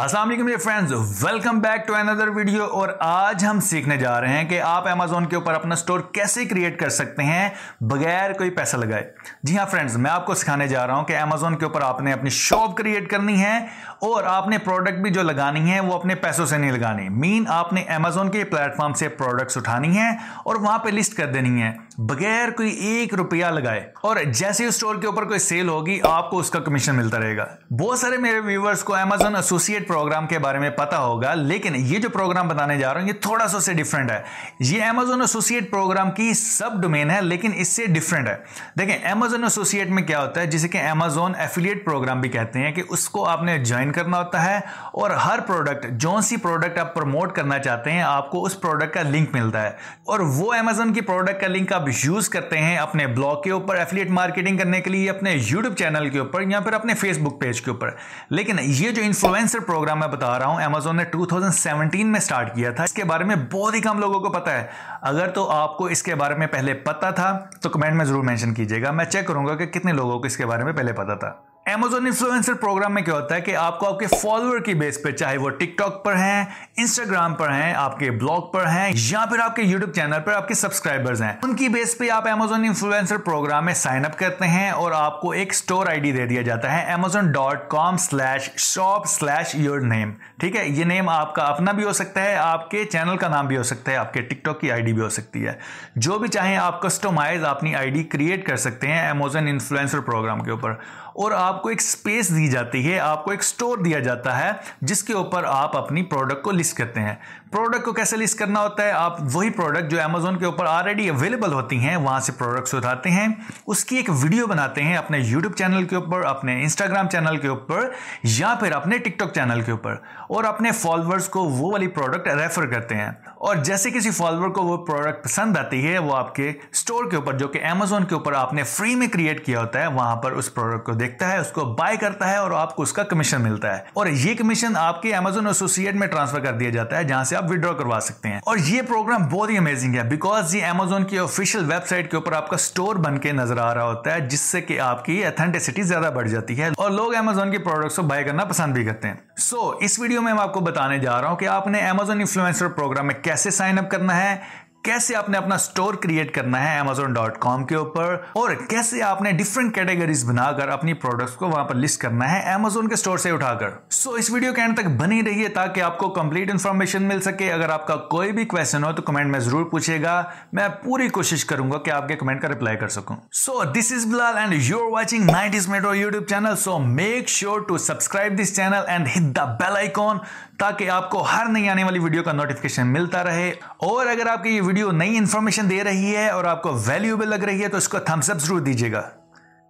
अस्सलाम friends welcome back to another video और आज हम सीखने जा रहे हैं कि आप अमेजोन के ऊपर अपना स्टोर कैसे क्रिएट कर सकते हैं बगैर कोई पैसा लगाए जी हाँ फ्रेंड्स मैं आपको सिखाने जा रहा हूँ कि अमेजोन के ऊपर आपने अपनी शॉप क्रिएट करनी है और आपने प्रोडक्ट भी जो लगानी है वो अपने पैसों से नहीं लगानी मीन आपने अमेजोन के प्लेटफॉर्म से प्रोडक्ट्स उठानी है और वहाँ पर लिस्ट कर देनी है बगैर कोई एक रुपया लगाए और जैसे उस स्टोर के ऊपर कोई सेल होगी आपको उसका कमीशन मिलता रहेगा बहुत सारे मेरे व्यूवर्स को अमेजोन एसोसिएट प्रोग्राम के बारे में पता होगा लेकिन ये जो प्रोग्राम बताने जा रहा हूं ये थोड़ा सा उससे डिफरेंट है ये Amazon एसोसिएट प्रोग्राम की सब डोमेन है लेकिन इससे डिफरेंट है देखें Amazon एसोसिएट में क्या होता है जिसे कि एमेजोन एफिलियट प्रोग्राम भी कहते हैं कि उसको आपने ज्वाइन करना होता है और हर प्रोडक्ट जौन सी प्रोडक्ट आप प्रमोट करना चाहते हैं आपको उस प्रोडक्ट का लिंक मिलता है और वो अमेजोन की प्रोडक्ट का लिंक आप आप यूज़ करते हैं अपने ब्लॉग के ऊपर एफिलिएट मार्केटिंग करने के लिए अपने यूट्यूब चैनल के ऊपर या फिर अपने फेसबुक पेज के ऊपर लेकिन ये जो इन्फ्लुएंसर प्रोग्राम मैं बता रहा हूं अमेजोन ने 2017 में स्टार्ट किया था इसके बारे में बहुत ही कम लोगों को पता है अगर तो आपको इसके बारे में पहले पता था तो कमेंट में ज़रूर मैंशन कीजिएगा मैं चेक करूंगा कि कितने लोगों को इसके बारे में पहले पता था एमेजोन इन्फ्लुएंसर प्रोग्राम में क्या होता है कि आपको आपके फॉलोअर की बेस पे चाहे वो टिकटॉक पर हैं इंस्टाग्राम पर हैं आपके ब्लॉग पर हैं या फिर आपके यूट्यूब चैनल पर आपके सब्सक्राइबर्स हैं उनकी बेस पे आप एमेजोन इन्फ्लुएंसर प्रोग्राम में साइन अप करते हैं और आपको एक स्टोर आईडी दे दिया जाता है Amazon dot com slash shop slash your name ठीक है ये नेम आपका अपना भी हो सकता है आपके चैनल का नाम भी हो सकता है आपके टिकटॉक की आईडी भी हो सकती है जो भी चाहें आप कस्टमाइज अपनी आईडी क्रिएट कर सकते हैं एमेजोन इन्फ्लुएंसर प्रोग्राम के ऊपर और आपको एक स्पेस दी जाती है आपको एक स्टोर दिया जाता है जिसके ऊपर आप अपनी प्रोडक्ट को लिस्ट करते हैं प्रोडक्ट को कैसे लिस्ट करना होता है आप वही प्रोडक्ट जो अमेजोन के ऊपर ऑलरेडी अवेलेबल होती हैं वहाँ से प्रोडक्ट्स उठाते हैं उसकी एक वीडियो बनाते हैं अपने यूट्यूब चैनल के ऊपर अपने इंस्टाग्राम चैनल के ऊपर या फिर अपने टिकटॉक चैनल के ऊपर और अपने फॉलोअर्स को वो वाली प्रोडक्ट रेफर करते हैं और जैसे किसी फॉलोअर को वो प्रोडक्ट पसंद आती है वो आपके स्टोर के ऊपर जो कि अमेजोन के ऊपर आपने फ्री में क्रिएट किया होता है वहाँ पर उस प्रोडक्ट को देखता है उसको बाय करता है और आपको उसका कमीशन मिलता है और ये कमीशन आपके अमेजोन एसोसिएट में ट्रांसफर कर दिया जाता है जहां से आप विद्रॉ करवा सकते हैं और ये प्रोग्राम बहुत ही अमेजिंग है बिकॉज ये अमेजोन की ऑफिशियल वेबसाइट के ऊपर आपका स्टोर बन के नजर आ रहा होता है जिससे कि आपकी अथेंटिसिटी ज्यादा बढ़ जाती है और लोग अमेजोन के प्रोडक्ट्स को बाय करना पसंद भी करते हैं सो so, इस वीडियो में मैं आपको बताने जा रहा हूं कि आपने अमेजोन इन्फ्लुएंसर प्रोग्राम में कैसे साइन अप करना है कैसे आपने अपना स्टोर क्रिएट करना है अमेजोन के ऊपर और कैसे आपने डिफरेंट कैटेगरीज बनाकर अपनी प्रोडक्ट्स को वहां पर लिस्ट करना है अमेजोन के स्टोर से उठाकर सो so, इस वीडियो के एंड तक बनी रहिए ताकि आपको कंप्लीट इन्फॉर्मेशन मिल सके अगर आपका कोई भी क्वेश्चन हो तो कमेंट में जरूर पूछेगा मैं पूरी कोशिश करूंगा कि आपके कमेंट का रिप्लाई कर सकूं so this is Bilal and you're watching night is metro YouTube channel so make sure to subscribe this channel and hit the bell icon ताकि आपको हर नई आने वाली वीडियो का नोटिफिकेशन मिलता रहे और अगर आपकी ये वीडियो नई इंफॉर्मेशन दे रही है और आपको वैल्यूएबल लग रही है तो इसको थम्सअप जरूर दीजिएगा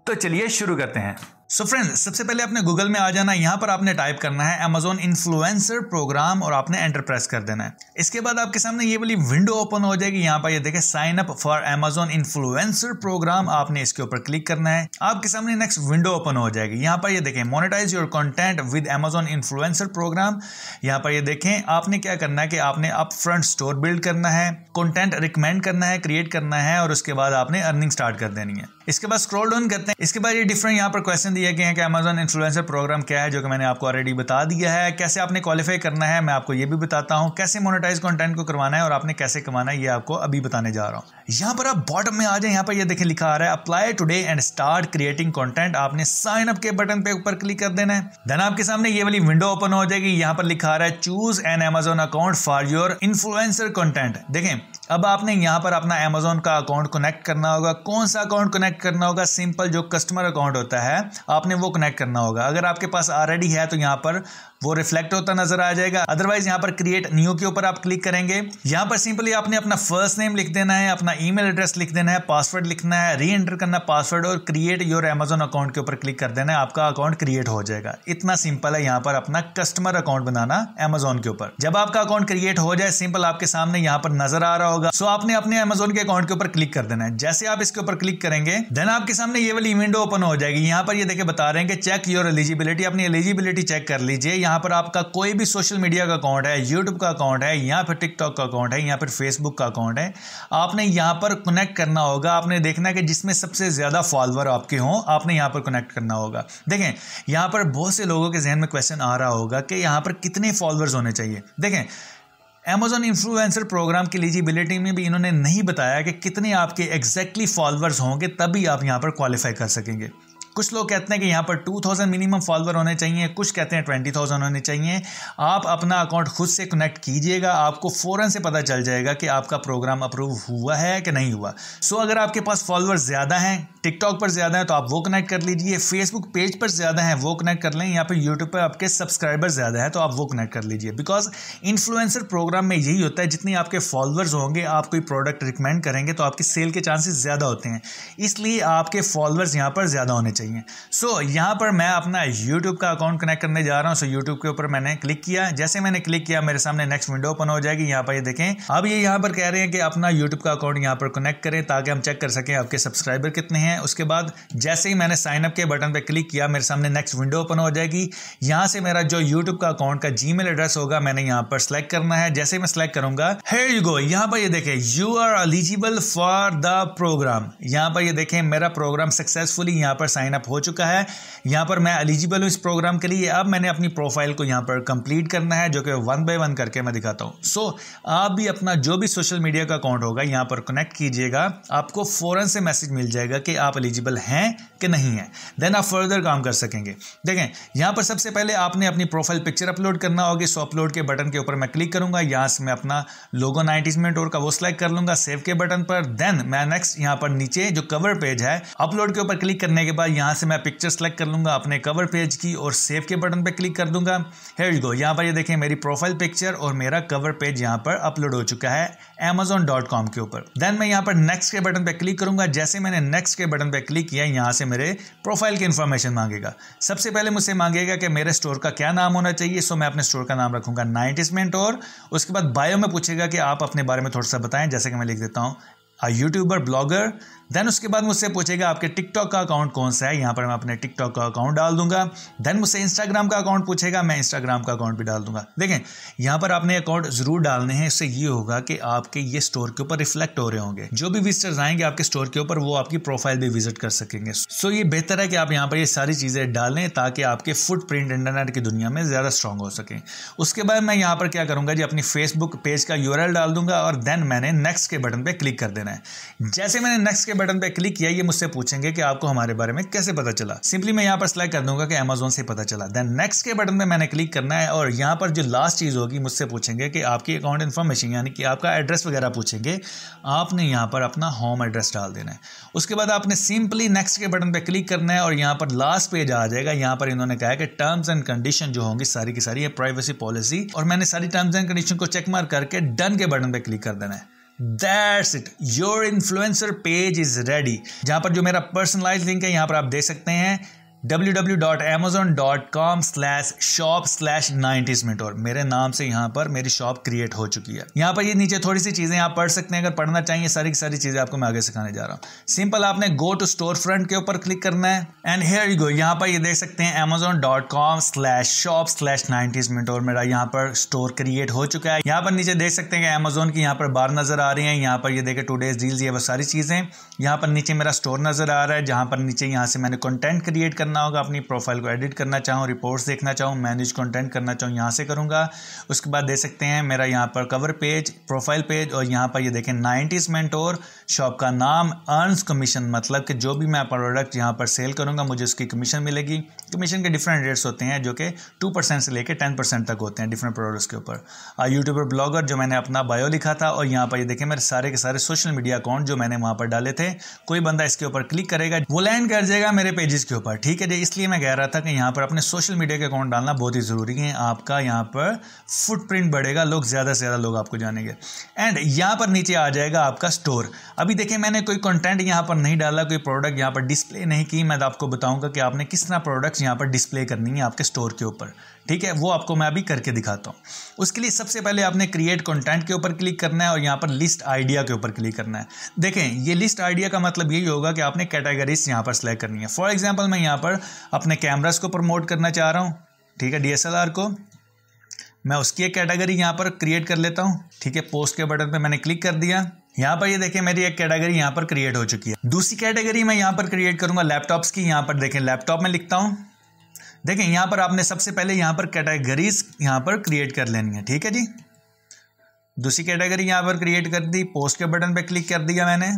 तो चलिए शुरू करते हैं सो so फ्रेंड्स सबसे पहले आपने गूगल में आ जाना यहाँ पर आपने टाइप करना है अमेजोन इन्फ्लुएंसर प्रोग्राम और आपने एंटर प्रेस कर देना है इसके बाद आपके सामने ये वाली विंडो ओपन हो जाएगी यहाँ पर ये देखें sign up for Amazon influencer program आपने इसके ऊपर क्लिक करना है आपके सामने नेक्स्ट विंडो ओपन हो जाएगी यहाँ पर ये देखें monetize your content with Amazon influencer program यहाँ पर ये देखें आपने क्या करना है कि आपने अप फ्रंट स्टोर बिल्ड करना है कॉन्टेंट रिकमेंड करना है क्रिएट करना है और उसके बाद आपने अर्निंग स्टार्ट कर देनी है इसके बाद स्क्रॉल डाउन करते हैं इसके बाद ये डिफरेंट यहाँ पर क्वेश्चन दिए गए हैं कि अमेजन इन्फ्लुएंसर प्रोग्राम क्या है जो कि मैंने आपको ऑलरेडी बता दिया है कैसे आपने क्वालिफाई करना है मैं आपको ये भी बताता हूँ कैसे मोनेटाइज कंटेंट को करवाना है और आपने कैसे कमाना है ये आपको अभी बताने जा रहा हूँ यहाँ पर आप बॉटम में आ जाए यहाँ पर यह देखिए लिखा आ रहा है apply today and start creating content आपने साइन अप के बटन पे ऊपर क्लिक कर देना है देन आपके सामने ये वाली विंडो ओपन हो जाएगी यहाँ पर लिखा आ रहा है choose an Amazon account for your influencer content देखें अब आपने यहाँ पर अपना अमेजोन का अकाउंट कनेक्ट करना होगा कौन सा अकाउंट कनेक्ट करना होगा सिंपल जो कस्टमर अकाउंट होता है आपने वो कनेक्ट करना होगा अगर आपके पास ऑलरेडी है तो यहाँ पर वो रिफ्लेक्ट होता नजर आ जाएगा अदरवाइज यहाँ पर क्रिएट न्यू के ऊपर आप क्लिक करेंगे यहाँ पर सिंपली आपने अपना फर्स्ट नेम लिख देना है अपना ई एड्रेस लिख देना है पासवर्ड लिखना है री एंटर करना पासवर्ड और क्रिएट योर एमेजोन अकाउंट के ऊपर क्लिक कर देना है आपका अकाउंट क्रिएट हो जाएगा इतना सिंपल है यहाँ पर अपना कस्टमर अकाउंट बनाना अमेजोन के ऊपर जब आपका अकाउंट क्रिएट हो जाए सिंपल आपके सामने यहाँ पर नजर आ रहा होगा सो आपने अपने एमेजोन के अकाउंट के ऊपर क्लिक कर देना है जैसे आप इसके ऊपर क्लिक करेंगे देन आपके सामने ये वाली विंडो ओपन हो जाएगी यहाँ पर ये देखे बता रहे हैं कि चेक योर एलिजिबिलिटी अपनी एलिजिबिलिटी चेक कर लीजिए यहाँ यहाँ पर आपका कोई भी सोशल मीडिया का अकाउंट है यूट्यूब का अकाउंट है या फिर टिकटॉक का अकाउंट है या फिर फेसबुक का अकाउंट है आपने यहाँ पर कनेक्ट करना होगा आपने देखना है कि जिसमें सबसे ज़्यादा फॉलोअर आपके हों आपने यहाँ पर कनेक्ट करना होगा देखें यहाँ पर बहुत से लोगों के जहन में क्वेश्चन आ रहा होगा कि यहाँ पर कितने फॉलोअर्स होने चाहिए देखें अमेजोन इन्फ्लुएंसर प्रोग्राम की एलिजिबिलिटी में भी इन्होंने नहीं बताया कि कितने आपके एग्जैक्टली exactly फॉलोअर्स होंगे तभी आप यहाँ पर क्वालिफाई कर सकेंगे कुछ लोग कहते हैं कि यहाँ पर टू थाउजेंड मिनिमम फॉलोअर होने चाहिए कुछ कहते हैं ट्वेंटी थाउजेंड होने चाहिए आप अपना अकाउंट खुद से कनेक्ट कीजिएगा आपको फ़ौरन से पता चल जाएगा कि आपका प्रोग्राम अप्रूव हुआ है कि नहीं हुआ सो अगर आपके पास फॉलोअर ज़्यादा हैं टिकटॉक पर ज़्यादा है तो आप वो कनेक्ट कर लीजिए फेसबुक पेज पर ज़्यादा हैं वो कनेक्ट कर लें या फिर यूट्यूब पर आपके सब्सक्राइबर ज़्यादा हैं तो आप वो कनेक्ट कर लीजिए बिकॉज इन्फ्लुएंसर प्रोग्राम में यही होता है जितनी आपके फॉलोअर्स होंगे आप कोई प्रोडक्ट रिकमेंड करेंगे तो आपकी सेल के चांसेस ज़्यादा होते हैं इसलिए आपके फॉलोअर्स यहाँ पर ज़्यादा होने चाहिए चाहिए सो so, यहाँ पर मैं अपना यूट्यूब का अकाउंट कनेक्ट करने जा रहा हूँ सो so, यूट्यूब के ऊपर मैंने क्लिक किया जैसे मैंने क्लिक किया मेरे सामने नेक्स्ट विंडो ओपन हो जाएगी यहाँ पर ये देखें अब ये यहाँ पर कह रहे हैं कि अपना यूट्यूब का अकाउंट यहाँ पर कनेक्ट करें ताकि हम चेक कर सकें आपके सब्सक्राइबर कितने हैं उसके बाद जैसे ही मैंने साइनअप के बटन पर क्लिक किया मेरे सामने नेक्स्ट विंडो ओपन हो जाएगी यहाँ से मेरा जो यूट्यूब का अकाउंट का जी एड्रेस होगा मैंने यहाँ पर सिलेक्ट करना है जैसे मैं सिलेक्ट करूंगा हेर यू गो यहाँ पर ये देखें you are eligible for the program यहाँ पर ये देखें मेरा प्रोग्राम सक्सेसफुली यहाँ पर साइन साइन अप हो चुका है यहाँ पर मैं एलिजिबल हूँ इस प्रोग्राम के लिए अब मैंने अपनी प्रोफाइल को यहाँ पर कंप्लीट करना है जो कि वन बाय वन करके मैं दिखाता हूँ सो so, आप भी अपना जो भी सोशल मीडिया का अकाउंट होगा यहाँ पर कनेक्ट कीजिएगा आपको फ़ौरन से मैसेज मिल जाएगा कि आप एलिजिबल हैं कि नहीं है देन आप फर्दर काम कर सकेंगे देखें यहाँ पर सबसे पहले आपने अपनी प्रोफाइल पिक्चर अपलोड करना होगी सो अपलोड के बटन के ऊपर मैं क्लिक करूँगा यहाँ से मैं अपना लोगो नाइन्टीज मिनट और का वो सिलेक्ट कर लूँगा सेव के बटन पर देन मैं नेक्स्ट यहाँ पर नीचे जो कवर पेज है अपलोड के ऊपर क्लिक करने के बाद यहाँ से मैं पिक्चर सेलेक्ट कर लूँगा अपने कवर पेज की और सेव के बटन पर क्लिक कर दूँगा हेल्ड गो यहाँ पर ये यह देखें मेरी प्रोफाइल पिक्चर और मेरा कवर पेज यहाँ पर अपलोड हो चुका है अमेजोन के ऊपर देन मैं यहाँ पर नेक्स्ट के बटन पर क्लिक करूँगा जैसे मैंने नेक्स्ट के बटन पर क्लिक किया यहाँ से मेरे प्रोफाइल की इन्फॉर्मेशन मांगेगा सबसे पहले मुझसे मांगेगा कि मेरे स्टोर का क्या नाम होना चाहिए सो मैं अपने स्टोर का नाम रखूँगा नाइन्टीस मिनट और उसके बाद बायो में पूछेगा कि आप अपने बारे में थोड़ा सा बताएं जैसे कि मैं लिख देता हूँ यूट्यूबर ब्लॉगर देन उसके बाद मुझसे पूछेगा आपके टिकटॉक का अकाउंट कौन सा है यहाँ पर मैं अपने टिकटॉक का अकाउंट डाल दूंगा देन मुझसे इंस्टाग्राम का अकाउंट पूछेगा मैं इंस्टाग्राम का अकाउंट भी डाल दूंगा देखें यहाँ पर आपने अकाउंट जरूर डालने हैं इससे ये होगा कि आपके ये स्टोर के ऊपर रिफ्लेक्ट हो रहे होंगे जो भी विजिटर्स आएंगे आपके स्टोर के ऊपर वो आपकी प्रोफाइल भी विजिट कर सकेंगे सो ये बेहतर है कि आप यहाँ पर ये सारी चीज़ें डालें ताकि आपके फुट इंटरनेट की दुनिया में ज़्यादा स्ट्रांग हो सकें उसके बाद मैं यहाँ पर क्या करूँगा जी अपनी फेसबुक पेज का यू डाल दूंगा और देन मैंने नेक्स्ट के बटन पर क्लिक कर देना है जैसे मैंने नेक्स्ट के बटन पर क्लिक किया ये मुझसे पूछेंगे कि आपको हमारे बारे में कैसे पता चला सिंपली मैं यहाँ पर सिलेक्ट कर दूंगा कि अमेजोन से पता चला देन नेक्स्ट के बटन पर मैंने क्लिक करना है और यहाँ पर जो लास्ट चीज़ होगी मुझसे पूछेंगे कि आपकी अकाउंट इन्फॉर्मेशन यानी कि आपका एड्रेस वगैरह पूछेंगे आपने यहाँ पर अपना होम एड्रेस डाल देना है उसके बाद आपने सिंपली नेक्स्ट के बटन पर क्लिक करना है और यहाँ पर लास्ट पेज आ जाएगा यहाँ पर इन्होंने कहा कि टर्म्स एंड कंडीशन जो होंगी सारी की सारी प्राइवेसी पॉलिसी और मैंने सारी टर्म्स एंड कंडीशन को चेक मार करके डन के बटन पर क्लिक कर देना है that's it your influencer page is ready जहां पर जो मेरा पर्सनलाइज लिंक है यहां पर आप देख सकते हैं wwwamazoncom shop तो और मेरे नाम से यहाँ पर मेरी शॉप क्रिएट हो चुकी है यहाँ पर ये नीचे थोड़ी सी चीज़ें आप पढ़ सकते हैं अगर पढ़ना चाहिए सारी की सारी चीज़ें आपको मैं आगे सिखाने जा रहा हूँ सिंपल आपने गो टू स्टोर फ्रंट के ऊपर क्लिक करना है एंड हेयर यू गो यहाँ पर ये देख सकते हैं Amazon dot com slash shop slash nineties और मेरा यहाँ पर स्टोर क्रिएट हो चुका है यहाँ पर नीचे देख सकते हैं कि अमेजोन की यहाँ पर बार नज़र आ रही है यहाँ पर ये देखे टू डेज डील्स ये वो सारी चीज़ें यहाँ पर नीचे मेरा स्टोर नज़र आ रहा है जहाँ पर नीचे यहाँ से मैंने कंटेंट क्रिएट करना करना होगा अपनी प्रोफाइल को एडिट करना चाहूँ रिपोर्ट्स देखना चाहूँ मैनेज कंटेंट करना चाहूँ यहाँ से करूँगा उसके बाद देख सकते हैं मेरा यहाँ पर कवर पेज प्रोफाइल पेज और यहाँ पर ये यह देखें नाइन्टीज मेंटोर शॉप का नाम अर्नस कमीशन मतलब कि जो भी मैं प्रोडक्ट यहाँ पर सेल करूँगा मुझे उसकी कमीशन मिलेगी कमीशन के डिफरेंट रेट्स होते हैं जो कि टू से लेकर टेन तक होते हैं डिफरेंट प्रोडक्ट्स के ऊपर यूट्यूबर ब्लॉगर जो मैंने अपना बायो लिखा था और यहाँ पर ये देखें मेरे सारे के सारे सोशल मीडिया अकाउंट जो मैंने वहाँ पर डाले थे कोई बंदा इसके ऊपर क्लिक करेगा वो लैंड कर जाएगा मेरे पेजेस के ऊपर ठीक है है जी इसलिए मैं कह रहा था कि यहाँ पर अपने सोशल मीडिया के अकाउंट डालना बहुत ही ज़रूरी है आपका यहाँ पर फुटप्रिंट बढ़ेगा लोग ज़्यादा से ज़्यादा लोग आपको जानेंगे एंड यहाँ पर नीचे आ जाएगा आपका स्टोर अभी देखिए मैंने कोई कंटेंट यहाँ पर नहीं डाला कोई प्रोडक्ट यहाँ पर डिस्प्ले नहीं की मैं आपको बताऊँगा कि आपने किस तरह प्रोडक्ट्स यहाँ पर डिस्प्ले करनी है आपके स्टोर के ऊपर ठीक है वो आपको मैं अभी करके दिखाता हूँ उसके लिए सबसे पहले आपने क्रिएट कंटेंट के ऊपर क्लिक करना है और यहाँ पर लिस्ट आइडिया के ऊपर क्लिक करना है देखें ये लिस्ट आइडिया का मतलब यही होगा कि आपने कैटेगरीज यहाँ पर सेलेक्ट करनी है फॉर एग्जाम्पल मैं यहाँ पर अपने कैमराज को प्रमोट करना चाह रहा हूँ ठीक है डी को मैं उसकी एक कैटेगरी यहाँ पर क्रिएट कर लेता हूँ ठीक है पोस्ट के बटन पर मैंने क्लिक कर दिया यहाँ पर ये देखें मेरी एक कैटेगरी यहाँ पर क्रिएट हो चुकी है दूसरी कैटेगरी मैं यहाँ पर क्रिएट करूंगा लैपटॉप्स की यहाँ पर देखें लैपटॉप में लिखता हूँ देखें यहाँ पर आपने सबसे पहले यहाँ पर कैटेगरीज यहाँ पर क्रिएट कर लेनी है ठीक है जी दूसरी कैटेगरी यहाँ पर क्रिएट कर दी पोस्ट के बटन पर क्लिक कर दिया मैंने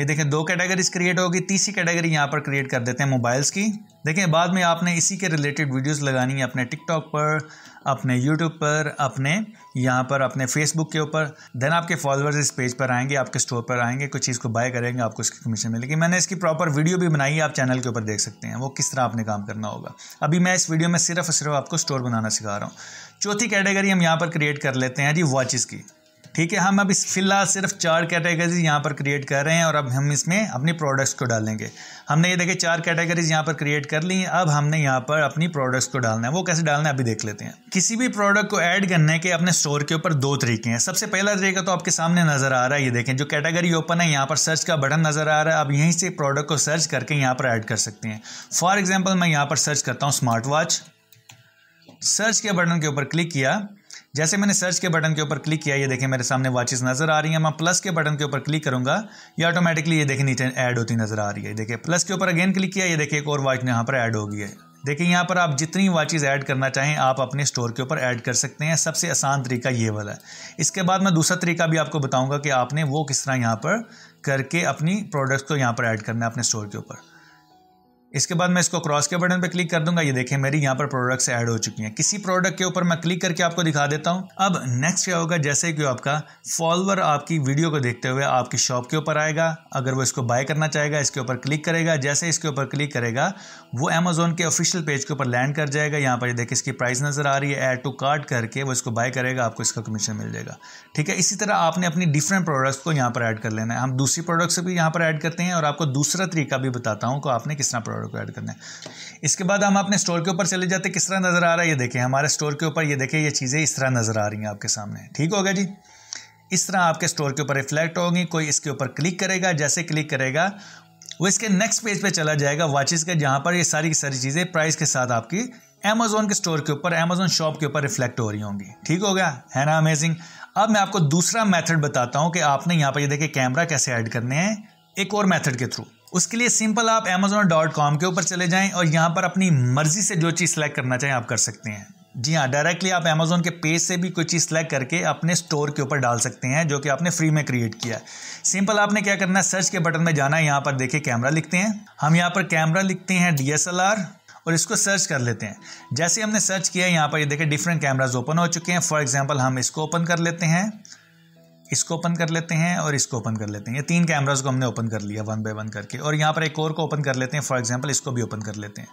ये देखें दो कैटेगरीज क्रिएट होगी तीसरी कैटेगरी यहाँ पर क्रिएट कर देते हैं मोबाइल्स की देखें बाद में आपने इसी के रिलेटेड वीडियोस लगानी है अपने टिकटॉक पर अपने यूट्यूब पर अपने यहाँ पर अपने फेसबुक के ऊपर देन आपके फॉलोअर्स इस पेज पर आएंगे आपके स्टोर पर आएंगे कुछ चीज़ को बाय करेंगे आपको उसकी कमीशन मिलेगी मैंने इसकी प्रॉपर वीडियो भी बनाई है आप चैनल के ऊपर देख सकते हैं वो किस तरह आपने काम करना होगा अभी मैं इस वीडियो में सिर्फ और सिर्फ आपको स्टोर बनाना सिखा रहा हूँ चौथी कैटेगरी हम यहाँ पर क्रिएट कर लेते हैं जी वॉचेज़ की ठीक है हम अब इस फिलहाल सिर्फ चार कैटेगरीज यहाँ पर क्रिएट कर रहे हैं और अब हम इसमें अपने प्रोडक्ट्स को डालेंगे हमने ये देखे चार कैटेगरीज यहाँ पर क्रिएट कर ली हैं अब हमने यहाँ पर अपनी प्रोडक्ट्स को डालना है वो कैसे डालना है अभी देख लेते हैं किसी भी प्रोडक्ट को ऐड करने के अपने स्टोर के ऊपर दो तरीके हैं सबसे पहला तरीका तो आपके सामने नजर आ रहा है ये देखें जो कैटेगरी ओपन है यहाँ पर सर्च का बटन नजर आ रहा है आप यहीं से प्रोडक्ट को सर्च करके यहाँ पर ऐड कर सकते हैं फॉर एग्जाम्पल मैं यहाँ पर सर्च करता हूँ स्मार्ट वॉच सर्च के बटन के ऊपर क्लिक किया जैसे मैंने सर्च के बटन के ऊपर क्लिक किया ये देखें मेरे सामने वॉचेस नज़र आ रही हैं मैं प्लस के बटन के ऊपर क्लिक करूंगा ये ऑटोमेटिकली ये देखें नीचे ऐड होती नज़र आ रही है देखिए प्लस के ऊपर अगेन क्लिक किया ये देखिए एक और वॉच यहाँ पर ऐड होगी है देखिए यहाँ पर आप जितनी वॉचिज ऐड करना चाहें आप अपने स्टोर के ऊपर ऐड कर सकते हैं सबसे आसान तरीका ये वाला है इसके बाद मैं दूसरा तरीका भी आपको बताऊँगा कि आपने वो किस तरह यहाँ पर करके अपनी प्रोडक्ट्स को यहाँ पर ऐड करना है अपने स्टोर के ऊपर इसके बाद मैं इसको क्रॉस के बटन पर क्लिक कर दूंगा ये देखें मेरी यहाँ पर प्रोडक्ट्स ऐड हो चुकी हैं किसी प्रोडक्ट के ऊपर मैं क्लिक करके आपको दिखा देता हूँ अब नेक्स्ट क्या होगा जैसे कि आपका फॉलोअर आपकी वीडियो को देखते हुए आपकी शॉप के ऊपर आएगा अगर वो इसको बाय करना चाहेगा इसके ऊपर क्लिक करेगा जैसे इसके ऊपर क्लिक करेगा वो अमेजोन के ऑफिशियल पेज के ऊपर लैंड कर जाएगा यहाँ पर देखिए इसकी प्राइस नज़र आ रही है एड टू कार्ड करके वो इसको बाय करेगा आपको इसका कमीशन मिल जाएगा ठीक है इसी तरह आपने अपनी डिफरेंट प्रोडक्ट्स को यहाँ पर ऐड कर लेना है हम दूसरी प्रोडक्ट्स भी यहाँ पर ऐड करते हैं और आपको दूसरा तरीका भी बताता हूँ कि आपने किस तरह प्रोडक्ट ऑर्डर को ऐड करना है इसके बाद हम अपने स्टोर के ऊपर चले जाते किस तरह नज़र आ रहा है ये देखें हमारे स्टोर के ऊपर ये देखें ये चीज़ें इस तरह नज़र आ रही हैं आपके सामने ठीक हो गया जी इस तरह आपके स्टोर के ऊपर रिफ्लेक्ट होगी कोई इसके ऊपर क्लिक करेगा जैसे क्लिक करेगा वो इसके नेक्स्ट पेज पे चला जाएगा वाचिस का जहाँ पर ये सारी की सारी चीज़ें प्राइस के साथ आपकी अमेजोन के स्टोर के ऊपर अमेजोन शॉप के ऊपर रिफ्लेक्ट हो रही होंगी ठीक हो गया है ना अमेजिंग अब मैं आपको दूसरा मेथड बताता हूँ कि आपने यहाँ पर ये देखिए कैमरा कैसे ऐड करने हैं एक और मेथड के थ्रू उसके लिए सिंपल आप अमेजोन डॉट कॉम के ऊपर चले जाएं और यहाँ पर अपनी मर्जी से जो चीज़ सेलेक्ट करना चाहें आप कर सकते हैं जी हाँ डायरेक्टली आप अमेजोन के पेज से भी कोई चीज़ सेलेक्ट करके अपने स्टोर के ऊपर डाल सकते हैं जो कि आपने फ्री में क्रिएट किया है सिंपल आपने क्या करना है सर्च के बटन में जाना है यहाँ पर देखे कैमरा लिखते हैं हम यहाँ पर कैमरा लिखते हैं डी और इसको सर्च कर लेते हैं जैसे हमने सर्च किया यहाँ पर ये देखिए डिफरेंट कैमराज ओपन हो चुके हैं फॉर एग्जाम्पल हम इसको ओपन कर लेते हैं इसको ओपन कर लेते हैं और इसको ओपन कर लेते हैं ये तीन कैमराज को हमने ओपन कर लिया वन बाय वन करके और यहाँ पर एक और को ओपन कर लेते हैं फॉर एग्जाम्पल इसको भी ओपन कर लेते हैं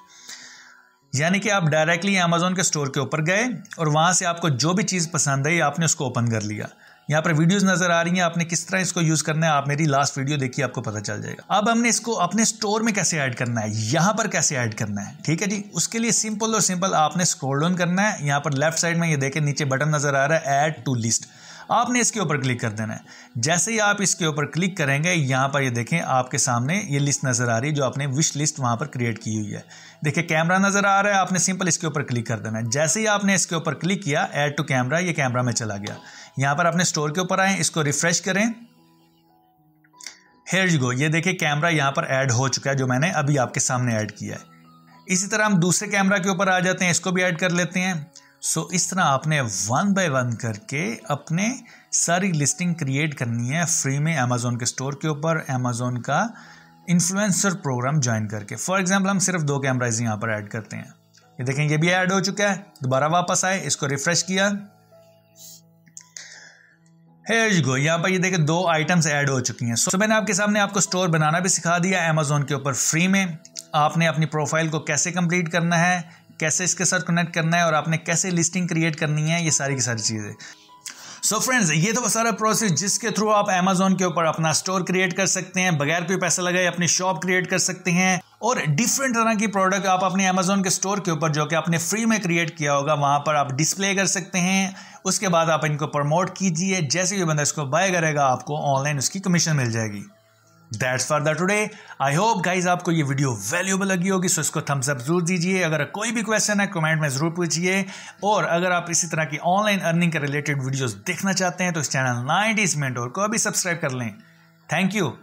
यानी कि आप डायरेक्टली अमेजोन के स्टोर के ऊपर गए और वहाँ से आपको जो भी चीज़ पसंद आई आपने उसको ओपन कर लिया यहाँ पर वीडियोस नज़र आ रही हैं आपने किस तरह इसको यूज़ करना है आप मेरी लास्ट वीडियो देखिए आपको पता चल जाएगा अब हमने इसको अपने स्टोर में कैसे ऐड करना है यहाँ पर कैसे ऐड करना है ठीक है जी उसके लिए सिंपल और सिंपल आपने स्क्रोल डाउन करना है यहाँ पर लेफ्ट साइड में ये देखें नीचे बटन नज़र आ रहा है ऐड टू लिस्ट आपने इसके ऊपर क्लिक कर देना है जैसे ही आप इसके ऊपर क्लिक करेंगे यहाँ पर ये देखें आपके सामने ये लिस्ट नज़र आ रही है जो आपने विश लिस्ट वहाँ पर क्रिएट की हुई है देखिए कैमरा नज़र आ रहा है आपने सिंपल इसके ऊपर क्लिक कर देना है जैसे ही आपने इसके ऊपर क्लिक किया एड टू कैमरा ये कैमरा में चला गया यहाँ पर आपने स्टोर के ऊपर आए इसको रिफ्रेश करें हेयर जी गो ये देखिए कैमरा यहाँ पर ऐड हो चुका है जो मैंने अभी आपके सामने ऐड किया है इसी तरह हम दूसरे कैमरा के ऊपर आ जाते हैं इसको भी ऐड कर लेते हैं सो इस तरह आपने वन बाय वन करके अपने सारी लिस्टिंग क्रिएट करनी है फ्री में अमेज़ोन के स्टोर के ऊपर अमेज़ोन का इन्फ्लुएंसर प्रोग्राम ज्वाइन करके फॉर एग्जाम्पल हम सिर्फ दो कैमराज यहाँ पर ऐड करते हैं ये देखें ये भी ऐड हो चुका है दोबारा वापस आए इसको रिफ्रेश किया गो यहाँ पर ये देखे दो आइटम्स ऐड हो चुकी हैं सो so, मैंने आपके सामने आपको स्टोर बनाना भी सिखा दिया अमेजोन के ऊपर फ्री में आपने अपनी प्रोफाइल को कैसे कंप्लीट करना है कैसे इसके साथ कनेक्ट करना है और आपने कैसे लिस्टिंग क्रिएट करनी है ये सारी की सारी चीज़ें सो so फ्रेंड्स ये तो वो सारा प्रोसेस जिसके थ्रू आप अमेजोन के ऊपर अपना स्टोर क्रिएट कर सकते हैं बगैर कोई पैसा लगाए अपनी शॉप क्रिएट कर सकते हैं और डिफरेंट तरह की प्रोडक्ट आप अपने अमेजोन के स्टोर के ऊपर जो कि आपने फ्री में क्रिएट किया होगा वहाँ पर आप डिस्प्ले कर सकते हैं उसके बाद आप इनको प्रमोट कीजिए जैसे भी बंदा इसको बाय करेगा आपको ऑनलाइन उसकी कमीशन मिल जाएगी that's for the today I hope guys आपको ये वीडियो वैल्यूबल लगी होगी सो इसको थम्स अप जरूर दीजिए अगर कोई भी क्वेश्चन है कमेंट में ज़रूर पूछिए और अगर आप इसी तरह की ऑनलाइन अर्निंग के रिलेटेड वीडियोस देखना चाहते हैं तो इस चैनल नाइनटीज मेंटोर को अभी सब्सक्राइब कर लें थैंक यू